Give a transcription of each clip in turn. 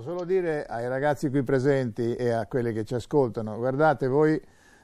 solo dire ai ragazzi qui presenti e a quelli che ci ascoltano, guardate voi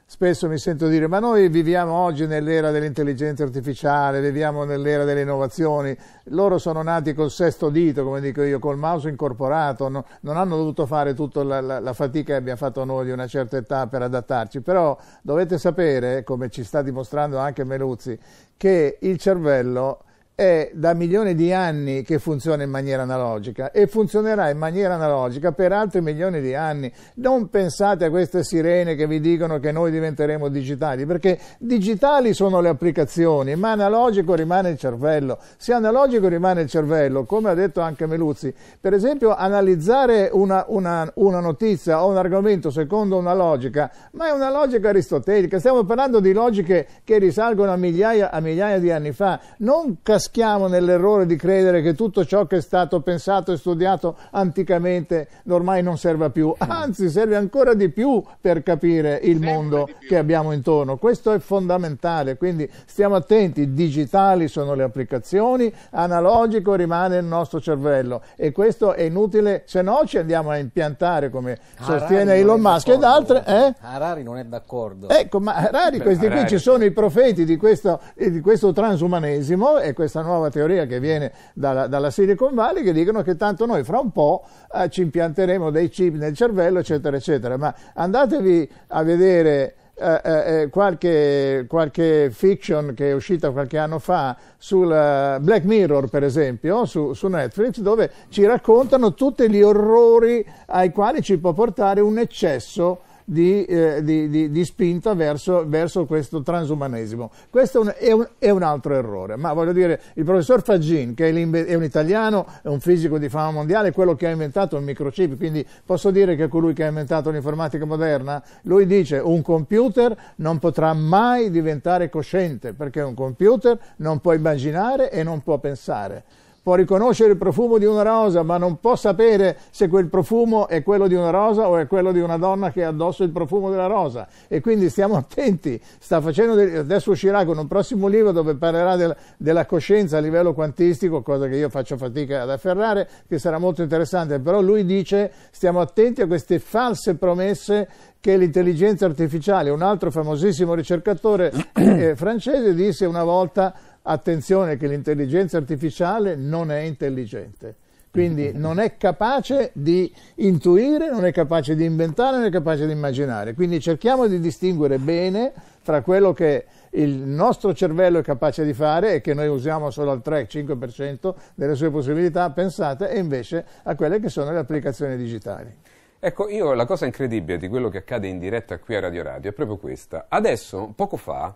spesso mi sento dire ma noi viviamo oggi nell'era dell'intelligenza artificiale, viviamo nell'era delle innovazioni, loro sono nati col sesto dito, come dico io, col mouse incorporato, no, non hanno dovuto fare tutta la, la, la, fatica che abbiamo fatto noi di una certa età per adattarci, però dovete sapere, come ci sta dimostrando anche Meluzzi, che il cervello è da milioni di anni che funziona in maniera analogica e funzionerà in maniera analogica per altri milioni di anni. Non pensate a queste sirene che vi dicono che noi diventeremo digitali, perché digitali sono le applicazioni, ma analogico rimane il cervello. Se analogico rimane il cervello, come ha detto anche Meluzzi, per esempio analizzare una, una, una notizia o un argomento secondo una logica, ma è una logica aristotelica, stiamo parlando di logiche che risalgono a migliaia, a migliaia di anni fa. Non cas- caschiamo nell'errore di credere che tutto ciò che è stato pensato e studiato anticamente ormai non serva più, mm. anzi serve ancora di più per capire il Sempre mondo che abbiamo intorno. Questo è fondamentale, quindi stiamo attenti, digitali sono le applicazioni, analogico rimane il nostro cervello e questo è inutile, se no ci andiamo a impiantare come Harari sostiene Elon Musk ed altre. Eh? Harari non è d'accordo. Ecco, ma Harari, Beh, questi Harari. qui ci sono i profeti di questo, eh, di questo transumanesimo e questo questa nuova teoria che viene dalla, dalla Silicon Valley che dicono che tanto noi fra un po' eh, ci impianteremo dei chip nel cervello, eccetera, eccetera. Ma andatevi a vedere... Eh, eh, eh qualche, qualche, fiction che è uscita qualche anno fa sul eh, Black Mirror, per esempio, su, su, Netflix, dove ci raccontano tutti gli orrori ai quali ci può portare un eccesso di, eh, di, di, di spinta verso, verso, questo transumanesimo. Questo è un, è, un, è un, altro errore, ma voglio dire, il professor Faggin, che è, è un italiano, è un fisico di fama mondiale, è quello che ha inventato il microchip, quindi posso dire che è colui che ha inventato l'informatica moderna, lui dice un computer non potrà mai diventare cosciente, perché un computer non può immaginare e non può pensare può riconoscere il profumo di una rosa, ma non può sapere se quel profumo è quello di una rosa o è quello di una donna che ha addosso il profumo della rosa. E quindi stiamo attenti, del... adesso uscirà con un prossimo libro dove parlerà del... della coscienza a livello quantistico, cosa che io faccio fatica ad afferrare, che sarà molto interessante, però lui dice stiamo attenti a queste false promesse che l'intelligenza artificiale, un altro famosissimo ricercatore eh, francese disse una volta attenzione che l'intelligenza artificiale non è intelligente, quindi mm-hmm. non è capace di intuire, non è capace di inventare, non è capace di immaginare. Quindi cerchiamo di distinguere bene tra quello che il nostro cervello è capace di fare e che noi usiamo solo al 3-5% delle sue possibilità pensate e invece a quelle che sono le applicazioni digitali. Ecco, io la cosa incredibile di quello che accade in diretta qui a Radio Radio è proprio questa. Adesso, poco fa,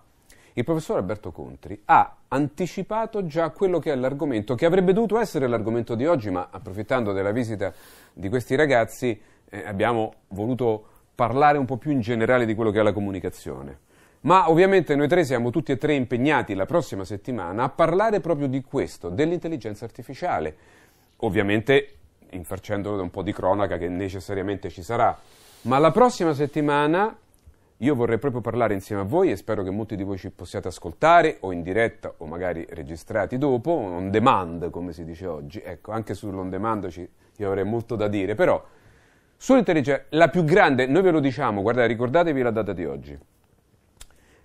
il professor Alberto Contri ha anticipato già quello che è l'argomento, che avrebbe dovuto essere l'argomento di oggi, ma approfittando della visita di questi ragazzi eh, abbiamo voluto parlare un po' più in generale di quello che è la comunicazione. Ma ovviamente noi tre siamo tutti e tre impegnati la prossima settimana a parlare proprio di questo, dell'intelligenza artificiale. Ovviamente infarcendolo da un po' di cronaca che necessariamente ci sarà. Ma la prossima settimana io vorrei proprio parlare insieme a voi e spero che molti di voi ci possiate ascoltare o in diretta o magari registrati dopo, on demand come si dice oggi. Ecco, anche sull'on demand ci, io avrei molto da dire, però sull'intelligenza, la più grande, noi ve lo diciamo, guardate, ricordatevi la data di oggi.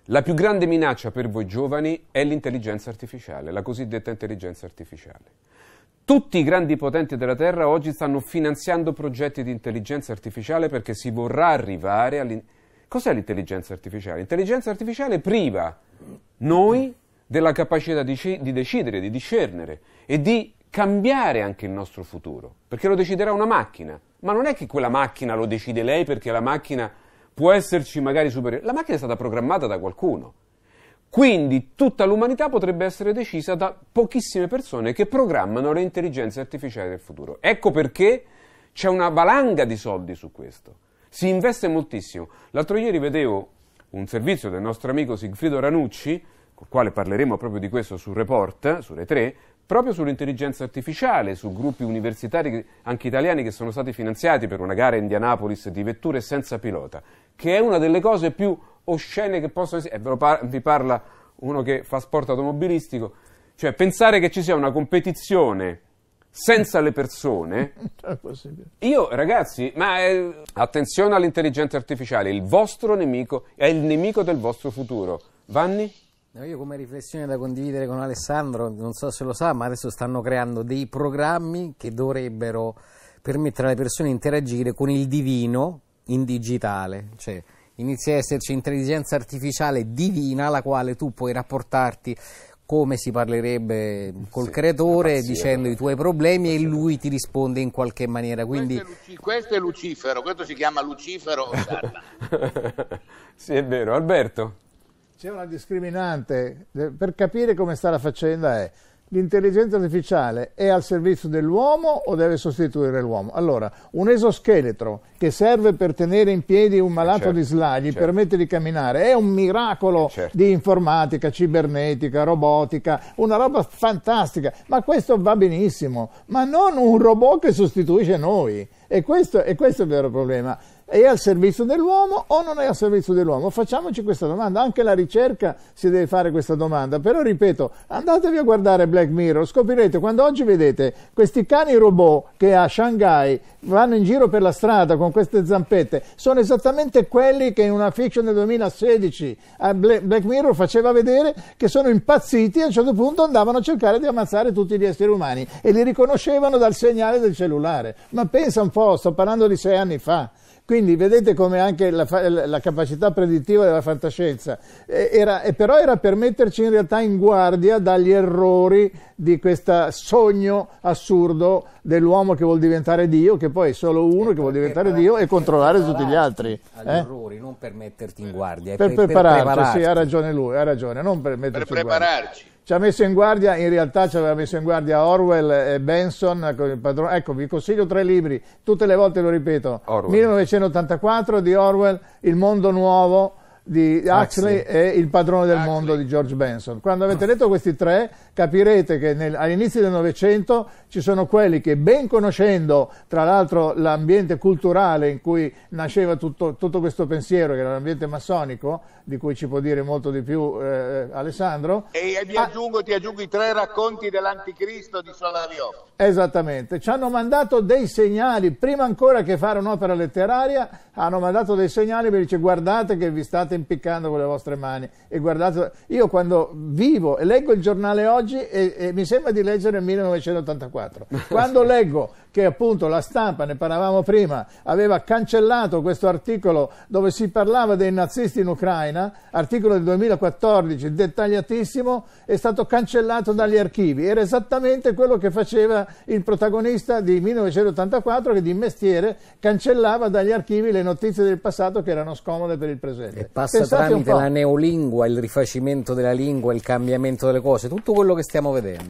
La più grande minaccia per voi giovani è l'intelligenza artificiale, la cosiddetta intelligenza artificiale. Tutti i grandi potenti della Terra oggi stanno finanziando progetti di intelligenza artificiale perché si vorrà arrivare all'intelligenza Cos'è l'intelligenza artificiale? L'intelligenza artificiale priva noi della capacità di, di decidere, di discernere e di cambiare anche il nostro futuro, perché lo deciderà una macchina, ma non è che quella macchina lo decide lei perché la macchina può esserci magari superiore, la macchina è stata programmata da qualcuno. Quindi tutta l'umanità potrebbe essere decisa da pochissime persone che programmano le intelligenze artificiali del futuro. Ecco perché c'è una valanga di soldi su questo si investe moltissimo. L'altro ieri vedevo un servizio del nostro amico Sigfrido Ranucci, col quale parleremo proprio di questo sul Report, sulle tre, proprio sull'intelligenza artificiale, su gruppi universitari, anche italiani, che sono stati finanziati per una gara a Indianapolis di vetture senza pilota, che è una delle cose più oscene che possono essere. Eh, par- vi parla uno che fa sport automobilistico. Cioè, pensare che ci sia una competizione senza le persone. Io, ragazzi, ma eh, attenzione all'intelligenza artificiale, il vostro nemico è il nemico del vostro futuro. Vanni? io come riflessione da condividere con Alessandro, non so se lo sa, ma adesso stanno creando dei programmi che dovrebbero permettere alle persone di interagire con il divino in digitale, cioè inizia a esserci intelligenza artificiale divina alla quale tu puoi rapportarti come si parlerebbe col sì, creatore dicendo i tuoi problemi e lui ti risponde in qualche maniera. Quindi... Questo, è Luci- questo è Lucifero, questo si chiama Lucifero. sì, è vero. Alberto? C'è una discriminante, per capire come sta la faccenda è l'intelligenza artificiale è al servizio dell'uomo o deve sostituire l'uomo? Allora, un esoscheletro che serve per tenere in piedi un eh, malato certo, di slaghi, certo. permette di camminare, è un miracolo eh, certo. di informatica, cibernetica, robotica, una roba fantastica, ma questo va benissimo, ma non un robot che sostituisce noi. E questo, e questo è il vero problema è al servizio dell'uomo o non è al servizio dell'uomo? Facciamoci questa domanda, anche la ricerca si deve fare questa domanda, però ripeto, andatevi a guardare Black Mirror, scoprirete quando oggi vedete questi cani robot che a Shanghai vanno in giro per la strada con queste zampette, sono esattamente quelli che in una fiction del 2016 eh, Black Mirror faceva vedere che sono impazziti e a un certo punto andavano a cercare di ammazzare tutti gli esseri umani e li riconoscevano dal segnale del cellulare. Ma pensa un po', sto parlando di sei anni fa. Quindi vedete come anche la, la capacità predittiva della fantascienza eh, era, eh, però era per metterci in realtà in guardia dagli errori di questo sogno assurdo dell'uomo che vuol diventare Dio, che poi è solo uno ecco, che vuol diventare Dio e eh, controllare tutti gli altri. Agli eh? errori, non per metterti in guardia. Per, per prepararci, sì, ha ragione lui, ha ragione, non per metterci per in guardia. Per prepararci ci ha messo in guardia, in realtà ci aveva messo in guardia Orwell e Benson Ecco, vi consiglio tre libri, tutte le volte lo ripeto. Orwell. 1984 di Orwell, Il mondo nuovo, di Huxley ah, e Il padrone del Huxley. mondo di George Benson. Quando avete letto questi tre capirete che nel, all'inizio del Novecento ci sono quelli che ben conoscendo tra l'altro l'ambiente culturale in cui nasceva tutto, tutto questo pensiero, che era l'ambiente massonico, di cui ci può dire molto di più eh, eh Alessandro. E mi aggiungo, ti aggiungo i tre racconti dell'anticristo di Solariò. Esattamente, ci hanno mandato dei segnali, prima ancora che fare un'opera letteraria, hanno mandato dei segnali per dire guardate che vi state state impiccando con le vostre mani e guardate, io quando vivo e leggo il giornale oggi e, e mi sembra di leggere il 1984, quando leggo che appunto la stampa, ne parlavamo prima, aveva cancellato questo articolo dove si parlava dei nazisti in Ucraina, articolo del 2014 dettagliatissimo, è stato cancellato dagli archivi. Era esattamente quello che faceva il protagonista di 1984 che di mestiere cancellava dagli archivi le notizie del passato che erano scomode per il presente. E passa Pensate tramite la neolingua, il rifacimento della lingua, il cambiamento delle cose, tutto quello che stiamo vedendo.